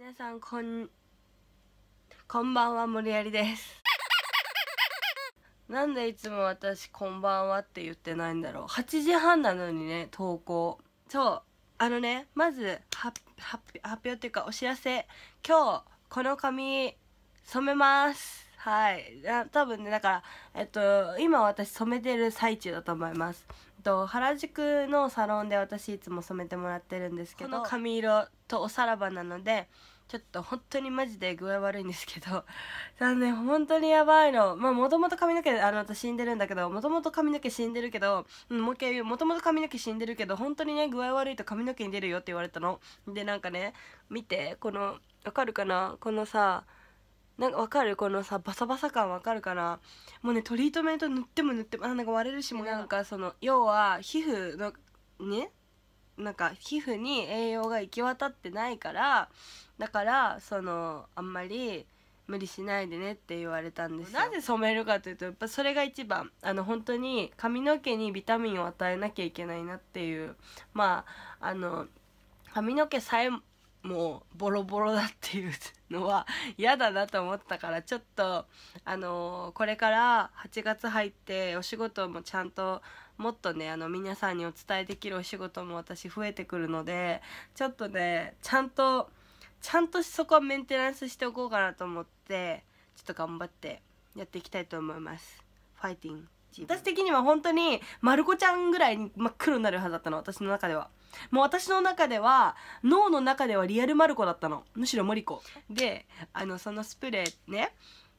皆さんこんこんばんは森有ですなんでいつも私こんばんはって言ってないんだろう8時半なのにね投稿そうあのねまず発表っていうかお知らせ今日この髪染めますはい多分ねだからえっと今私染めてる最中だと思いますと原宿のサロンで私いつも染めてもらってるんですけどこの髪色とおさらばなのでちょっと本当にマジで具合悪いんですけど 残念、ね、本当にやばいのまあもともと髪の毛あの私死んでるんだけどもともと髪の毛死んでるけど、もう一回言うもともと髪の毛死んでるけど本当にね具合悪いと髪の毛に出るよって言われたのでなんかね見てこのわかるかなこのさなんかわかるこのさバサバサ感わかるかなもうねトリートメント塗っても塗ってもなんか割れるしもなんかその要は皮膚のねなんか皮膚に栄養が行き渡ってないからだからそのあんまり無理しないでねって言われたんですなぜ染めるかというとやっぱそれが一番あの本当に髪の毛にビタミンを与えなきゃいけないなっていうまああの髪の毛さえもうボロボロだっていうのは嫌だなと思ったからちょっとあのー、これから8月入ってお仕事もちゃんともっとねあの皆さんにお伝えできるお仕事も私増えてくるのでちょっとねちゃんとちゃんとそこはメンテナンスしておこうかなと思ってちょっと頑張ってやっていきたいと思います。ファイティング私的には本当にまる子ちゃんぐらいに真っ黒になるはずだったの私の中ではもう私の中では脳の中ではリアルまる子だったのむしろ森子であのそのスプレーね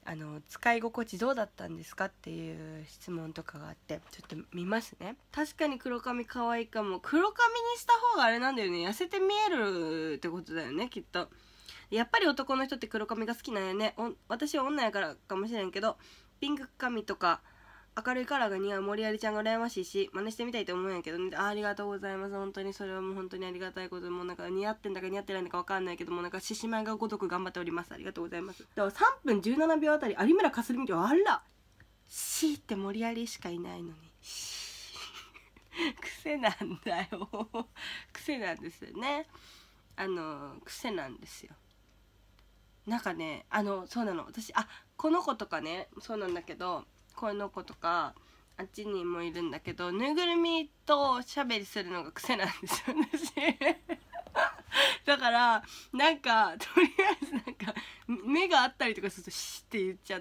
あの使い心地どうだったんですかっていう質問とかがあってちょっと見ますね確かに黒髪可愛いかも黒髪にした方があれなんだよね痩せて見えるってことだよねきっとやっぱり男の人って黒髪が好きなんよね私は女やからかもしれんけどピンク髪とか明るいカラーが似合う森有ちゃんが羨ましいし真似してみたいと思うんやけどねありがとうございます本当にそれはもう本当にありがたいことでもうなんか似合ってんだか似合ってないのか分かんないけどもなんか獅子舞がごとく頑張っておりますありがとうございますでか3分17秒あたり有村架純ってあらシーって森有しかいないのに癖なんだよ癖なんですよねあの癖なんですよなんかねあのそうなの私あこの子とかねそうなんだけど子の子とかあっちにもいるんだけどぬいぐるみとおしゃべりするのが癖なんですよ私 だからなんかとりあえずなんか目があったりとかすると「シッ」って言っちゃ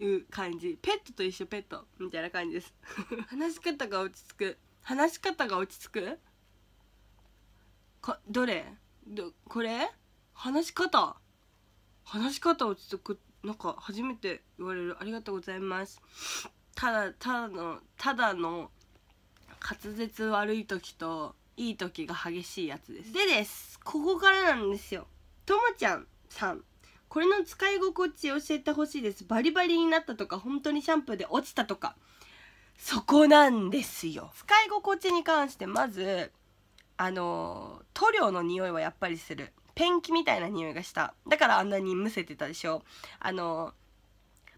う感じペットと一緒ペットみたいな感じです 話し方が落ち着く話し方が落ち着くかどれどこれ話し方話し方落ち着くってなんか初めて言われるありがとうございますただただのただの滑舌悪い時といい時が激しいやつですでですここからなんですよともちゃんさんこれの使い心地教えてほしいですバリバリになったとか本当にシャンプーで落ちたとかそこなんですよ使い心地に関してまずあの塗料の匂いはやっぱりするペンキみたいな匂いがしただからあんなにむせてたでしょあの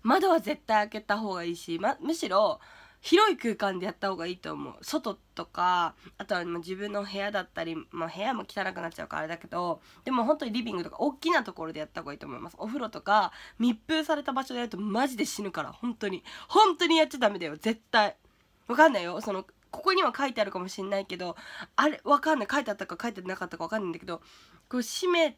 窓は絶対開けた方がいいし、ま、むしろ広い空間でやった方がいいと思う外とかあとは自分の部屋だったり、まあ、部屋も汚くなっちゃうからあれだけどでも本当にリビングとか大きなところでやった方がいいと思いますお風呂とか密封された場所でやるとマジで死ぬから本当に本当にやっちゃダメだよ絶対わかんないよそのここには書いてあるかもしんないけどあれわかんない書いてあったか書いてなかったかわかんないんだけどこう閉め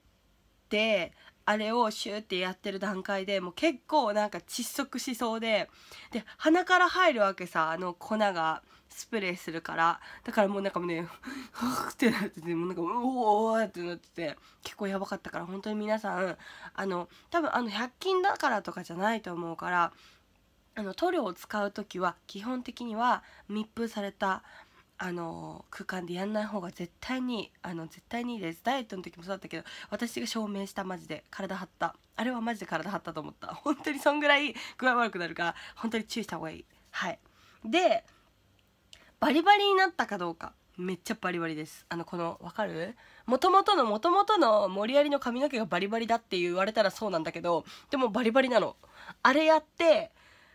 てあれをシューってやってる段階でもう結構なんか窒息しそうでで鼻から入るわけさあの粉がスプレーするからだからもうなんかもうねふってなっててもうなんかうおーってなってて結構やばかったから本当に皆さんあの多分あの100均だからとかじゃないと思うからあの塗料を使う時は基本的には密封されたあの空間でやんない方が絶対にあの絶対にいいですダイエットの時もそうだったけど私が証明したマジで体張ったあれはマジで体張ったと思った本当にそんぐらい具合悪くなるから本当に注意した方がいいはいでバリバリになったかどうかめっちゃバリバリですあのこのわかるもともとのもともとの森有の髪の毛がバリバリだって言われたらそうなんだけどでもバリバリなのあれやって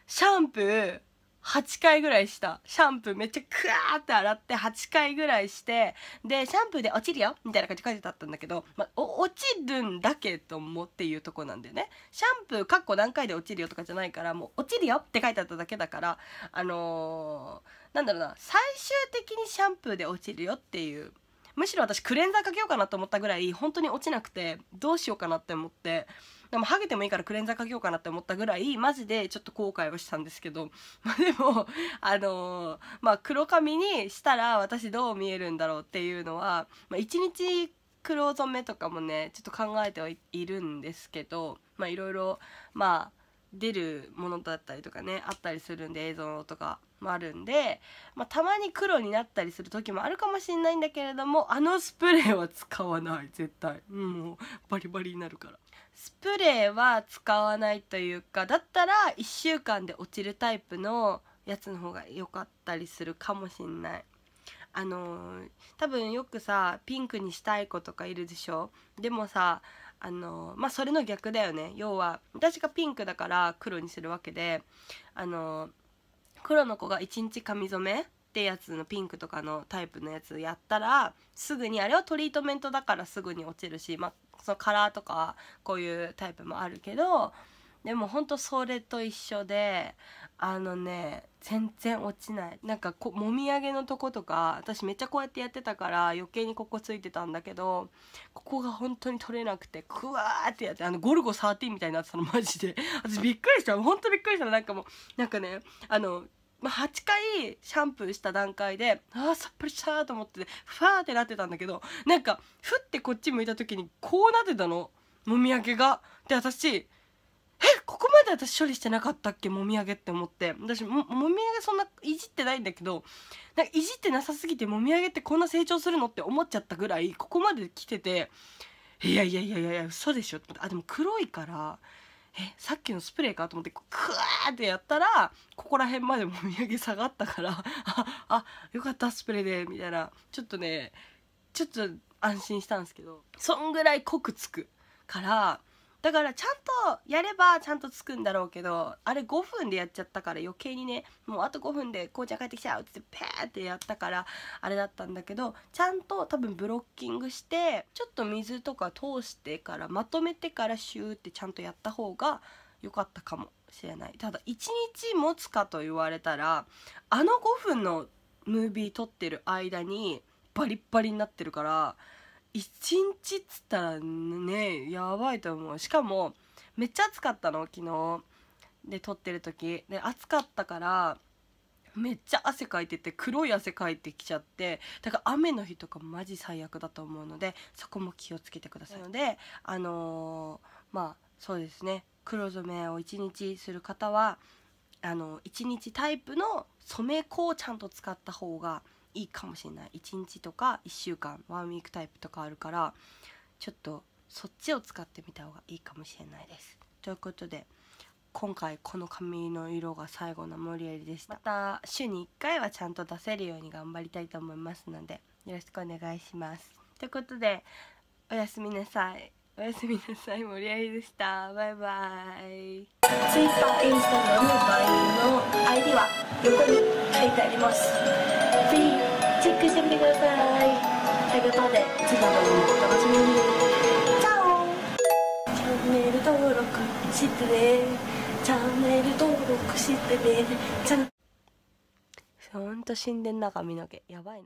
シャンプー8回ぐらいしたシャンプーめっちゃクワーって洗って8回ぐらいしてでシャンプーで落ちるよみたいな感じ書いてあったんだけど、ま落ちるんだけどもっていうとこなんでねシャンプーかっこ何回で落ちるよとかじゃないからもう落ちるよって書いてあっただけだからあのー、なんだろうな最終的にシャンプーで落ちるよっていうむしろ私クレンザーかけようかなと思ったぐらい本当に落ちなくてどうしようかなって思ってでもハゲてもいいからクレンザーかけようかなって思ったぐらいマジでちょっと後悔はしたんですけど、まあ、でもあのー、まあ黒髪にしたら私どう見えるんだろうっていうのは、まあ、1日黒染めとかもねちょっと考えてはいるんですけどまあいろいろまあ出るものだったりとかねあったりするんで映像とかもあるんで、まあ、たまに黒になったりする時もあるかもしんないんだけれどもあのスプレーは使わない絶対もうバリバリになるから。スプレーは使わないというかだったら1週間で落ちるタイプのやつの方が良かったりするかもしんないあのー、多分よくさピンクにしたい子とかいるでしょでもさあのー、まあそれの逆だよね要は私がピンクだから黒にするわけであのー、黒の子が1日髪染めってやつのピンクとかのタイプのやつやったらすぐにあれはトリートメントだからすぐに落ちるし、まあ、そのカラーとかこういうタイプもあるけどでもほんとそれと一緒であのね全然落ちないなんかこもみあげのとことか私めっちゃこうやってやってたから余計にここついてたんだけどここが本当に取れなくてクワーってやってあのゴルゴ13みたいになってたのマジで私びっくりした本当びっくりしたなんかもうなんかねあのまあ、8回シャンプーした段階でああさっぱりしたと思ってファーってなってたんだけどなんかふってこっち向いた時にこうなってたのもみあげが。で私えここまで私処理してなかったっけもみあげって思って私ももみあげそんないじってないんだけどなんかいじってなさすぎてもみあげってこんな成長するのって思っちゃったぐらいここまで来てていやいやいやいや嘘でしょってあでも黒いからえさっきのスプレーかと思ってクワーってやったらここら辺までもみ産げ下がったから ああよかったスプレーでみたいなちょっとねちょっと安心したんですけどそんぐらい濃くつくからだからちゃんとやればちゃんとつくんだろうけどあれ5分でやっちゃったから余計にねもうあと5分で紅茶帰ってきちゃうってペーってやったからあれだったんだけどちゃんと多分ブロッキングしてちょっと水とか通してからまとめてからシューってちゃんとやった方が良かったかもしれないただ1日持つかと言われたらあの5分のムービー撮ってる間にバリッバリになってるから1日っつったらねやばいと思うしかもめっちゃ暑かったの昨日で撮ってる時で暑かったからめっちゃ汗かいてて黒い汗かいてきちゃってだから雨の日とかマジ最悪だと思うのでそこも気をつけてくださいのであのー、まあそうですね黒染めを1日する方はあの1日タイプの染め粉をちゃんと使った方がいいいいかもしれない1日とか1週間ワンウィークタイプとかあるからちょっとそっちを使ってみた方がいいかもしれないですということで今回この髪の色が最後の盛り上りでしたまた週に1回はちゃんと出せるように頑張りたいと思いますのでよろしくお願いしますということでおやすみなさいおやすみなさい盛り上りでしたバイバイ Twitter、i n s t a g r バ m の ID は横に書いてありますチェックしてみてくださいということで次の動画もお楽しみにチャオチャンネル登録してねチャンネル登録してねちゃんほんと死んでんな髪の毛やばいな